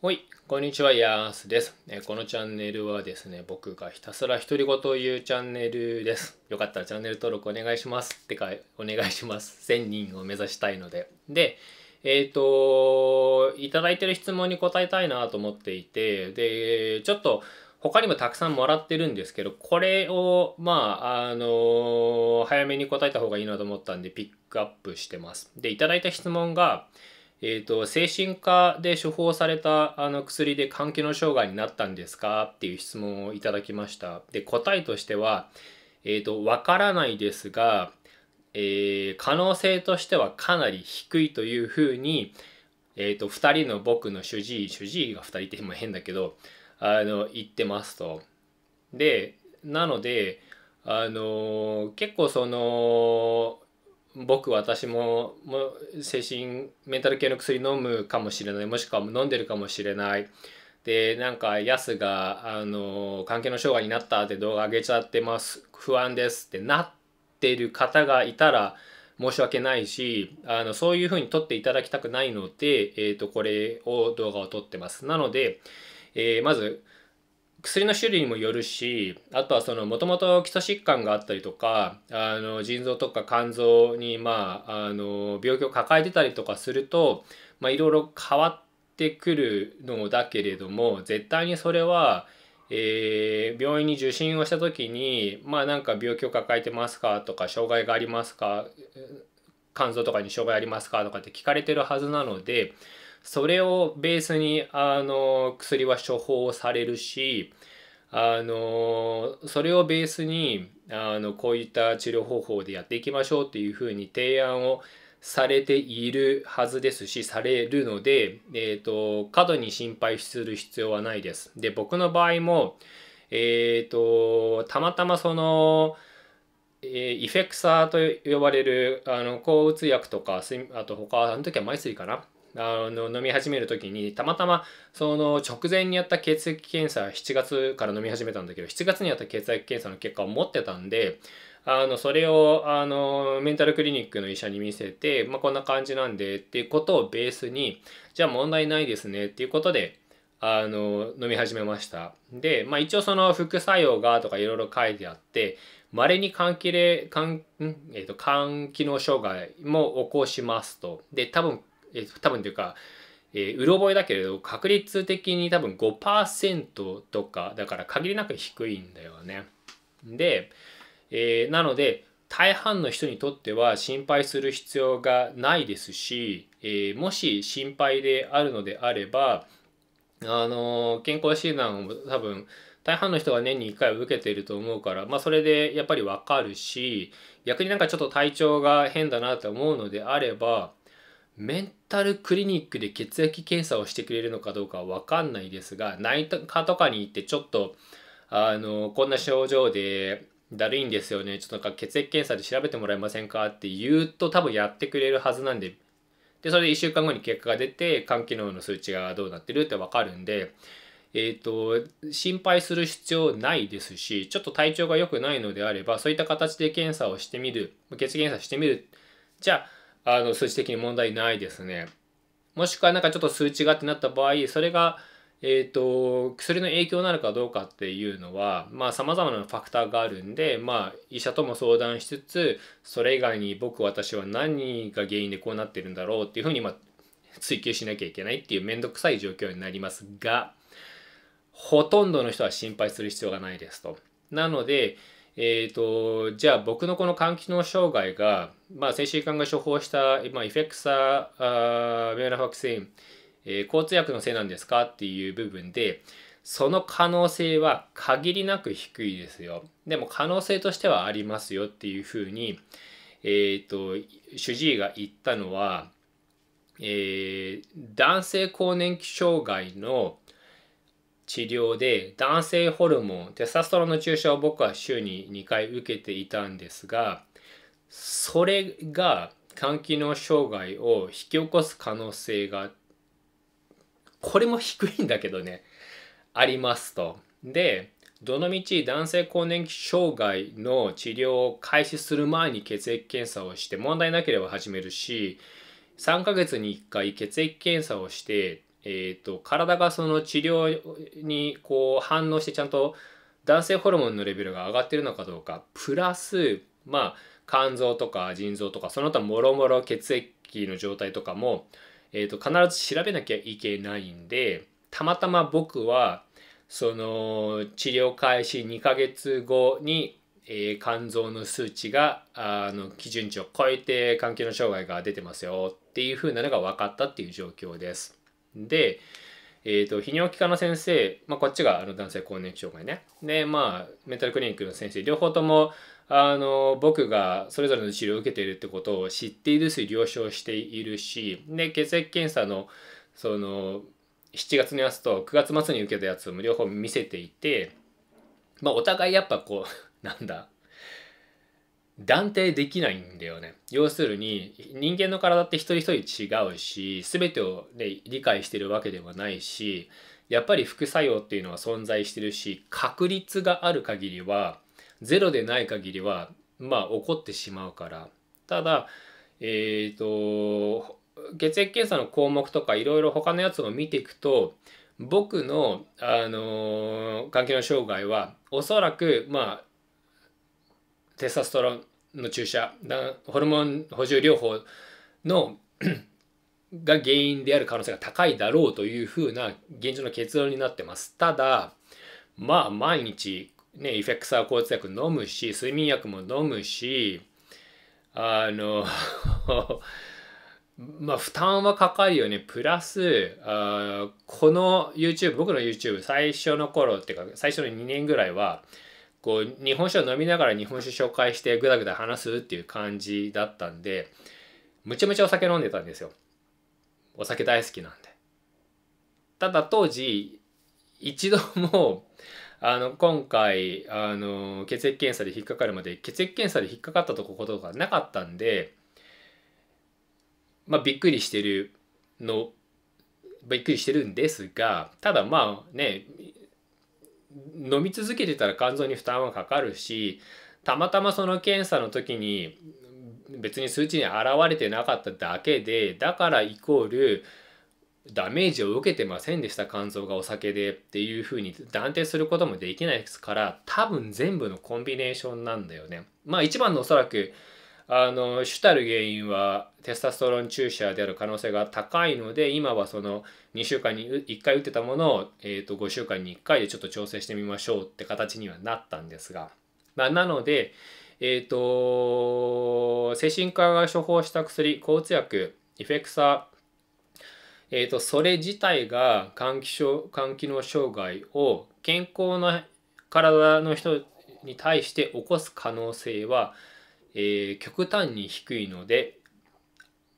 はい、こんにちは、ヤースです。このチャンネルはですね、僕がひたすら独り言を言うチャンネルです。よかったらチャンネル登録お願いします。ってか、お願いします。1000人を目指したいので。で、えっ、ー、と、いただいてる質問に答えたいなと思っていて、で、ちょっと、他にもたくさんもらってるんですけど、これを、まあ、あのー、早めに答えた方がいいなと思ったんで、ピックアップしてます。で、いただいた質問が、えーと、精神科で処方されたあの薬で肝機能障害になったんですかっていう質問をいただきましたで答えとしては「えーと、分からないですが、えー、可能性としてはかなり低い」というふうに、えーと、2人の僕の主治医主治医が2人って今変だけどあの言ってますと。でなのであの結構その僕私もも精神メンタル系の薬飲むかもしれないもしくは飲んでるかもしれないでなんかヤスがあの関係の障害になったって動画上げちゃってます不安ですってなってる方がいたら申し訳ないしあのそういうふうに撮っていただきたくないので、えーと、これを動画を撮ってますなので、えー、まず薬の種類にもよるしあとはそのもともと基礎疾患があったりとかあの腎臓とか肝臓に、まあ、あの病気を抱えてたりとかすると、まあ、いろいろ変わってくるのだけれども絶対にそれは、えー、病院に受診をした時にまあなんか病気を抱えてますかとか障害がありますか肝臓とかに障害ありますかとかって聞かれてるはずなのでそれをベースにあの薬は処方されるしあのそれをベースにあのこういった治療方法でやっていきましょうっていうふうに提案をされているはずですしされるので、えーと、過度に心配する必要はないです。で僕の場合も、えーと、たまたまその、えー、イフェクサーと呼ばれるあの抗うつ薬とかあと他あの時はマイスリかなあの飲み始める時にたまたまその直前にやった血液検査7月から飲み始めたんだけど7月にやった血液検査の結果を持ってたんであのそれをあのメンタルクリニックの医者に見せて、まあ、こんな感じなんでっていうことをベースにじゃあ問題ないですねっていうことであの飲み始めましたで、まあ、一応その副作用がとかいろいろ書いてあってまれに肝機能、えと障害も起こしますとで多分えー、多分というか、えー、うろ覚えだけれど確率的に多分5%とかだから限りなく低いんだよね。で、えー、なので大半の人にとっては心配する必要がないですし、えー、もし心配であるのであれば、あのー、健康診断を多分大半の人が年に1回は受けていると思うから、まあ、それでやっぱりわかるし逆になんかちょっと体調が変だなと思うのであればメンタルクリニックで血液検査をしてくれるのかどうかは分かんないですが内科とかに行ってちょっとあのこんな症状でだるいんですよねちょっとなんか血液検査で調べてもらえませんかって言うと多分やってくれるはずなんででそれで1週間後に結果が出て肝機能の数値がどうなってるって分かるんで。えーと、心配する必要ないですしちょっと体調が良くないのであればそういった形で検査をしてみる血検査してみるじゃああの数値的に問題ないですね。もしくは何かちょっと数値がってなった場合それがえっ、ー、と薬の影響なのかどうかっていうのはまあ様々なファクターがあるんでまあ医者とも相談しつつそれ以外に僕私は何が原因でこうなってるんだろうっていうふうにまあ追求しなきゃいけないっていう面倒くさい状況になりますがほとんどの人は心配する必要がないですと。なので、えーとじゃあ僕のこの肝機能障害がまあ、精神科が処方した、まあ、イフェクサーベアナファクセン、えー、交通薬のせいなんですかっていう部分でその可能性は限りなく低いですよでも可能性としてはありますよっていうふうに、えーと、主治医が言ったのは、えー、男性更年期障害の治療で男性ホルモンテストストロンの注射を僕は週に2回受けていたんですがそれが肝機能障害を引き起こす可能性がこれも低いんだけどねありますと。でどのみち男性更年期障害の治療を開始する前に血液検査をして問題なければ始めるし3ヶ月に1回血液検査をして、えーと、と体がその治療にこう反応してちゃんと男性ホルモンのレベルが上がってるのかどうかプラスまあ肝臓とか腎臓とかその他もろもろ血液の状態とかも、えーと、必ず調べなきゃいけないんでたまたま僕はその治療開始2ヶ月後に、えー、肝臓の数値があの基準値を超えて環境の障害が出てますよっていう風なのが分かったっていう状況です。でえーと、泌尿器科の先生、まあ、こっちがあの男性更年期障害ねでまあメンタルクリニックの先生両方ともあの僕がそれぞれの治療を受けているってことを知っているし了承しているしで血液検査のその7月のやつと9月末に受けたやつも両方見せていて、まあ、お互いやっぱこう なんだ断定できないんだよね要するに人間の体って一人一人違うし全てを、ね、理解してるわけではないしやっぱり副作用っていうのは存在してるし確率がある限りはゼロでない限りはまあ起こってしまうからただえっ、ー、と血液検査の項目とかいろいろ他のやつを見ていくと僕の、あのー、環境の障害はおそらくまあテストストロンの注射ホルモン補充療法の が原因である可能性が高いだろうというふうな現状の結論になってます。ただまあ毎日ねエフェクサー抗通薬飲むし睡眠薬も飲むしあの まあ負担はかかるよねプラスあこの YouTube 僕の YouTube 最初の頃っていうか最初の2年ぐらいはこう日本酒を飲みながら日本酒紹介してグダグダ話すっていう感じだったんでむちゃむちゃお酒飲んでたんですよお酒大好きなんでただ当時一度もあの今回あの血液検査で引っかかるまで血液検査で引っかかったとことがなかったんでまあびっくりしてるのびっくりしてるんですがただまあね飲み続けてたら肝臓に負担はかかるしたまたまその検査の時に別に数値に現れてなかっただけでだからイコールダメージを受けてませんでした肝臓がお酒でっていうふうに断定することもできないですから多分全部のコンビネーションなんだよね。まあ一番のおそらくあの主たる原因はテスタストロン注射である可能性が高いので今はその2週間に1回打ってたものを、えー、と5週間に1回でちょっと調整してみましょうって形にはなったんですが、まあ、なので、えーと、精神科が処方した薬抗うつ薬イフェクサえーとそれ自体が肝機症肝機能障害を健康な体の人に対して起こす可能性はえー、極端に低いので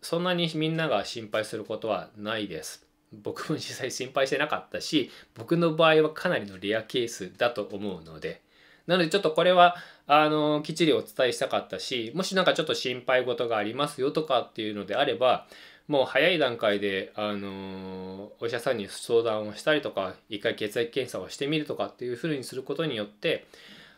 そんなにみんなが心配することはないです。僕も実際心配してなかったし僕の場合はかなりのレアケースだと思うのでなのでちょっとこれはあのきっちりお伝えしたかったしもし何かちょっと心配事がありますよとかっていうのであればもう早い段階で、あのお医者さんに相談をしたりとか一回血液検査をしてみるとかっていうふうにすることによって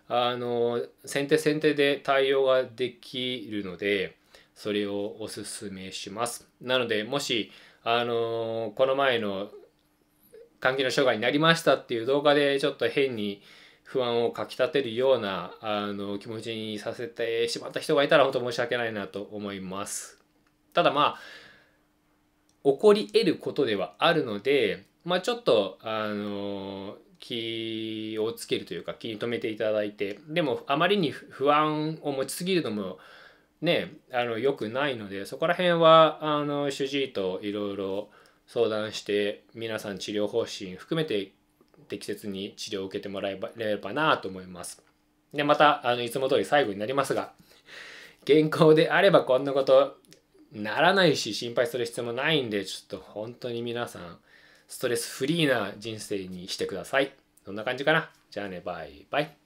あの先手先手で対応ができるのでそれをおすすめします。なのでもしあのこの前の換気の障害になりましたっていう動画でちょっと変に不安をかきたてるようなあの気持ちにさせてしまった人がいたら本当申し訳ないなと思います。ただまあ起こり得ることではあるのでまあ、ちょっと、あの気をつけるというか気に留めていただいてでもあまりに不安を持ちすぎるのもねあのよくないのでそこら辺はあの主治医といろいろ相談して皆さん治療方針含めて適切に治療を受けてもらえればなと思います。でまたあのいつも通り最後になりますが健康 であればこんなことならないし心配する必要もないんでちょっと本当に皆さんストレスフリーな人生にしてください。そんな感じかな。じゃあね、バイバイ。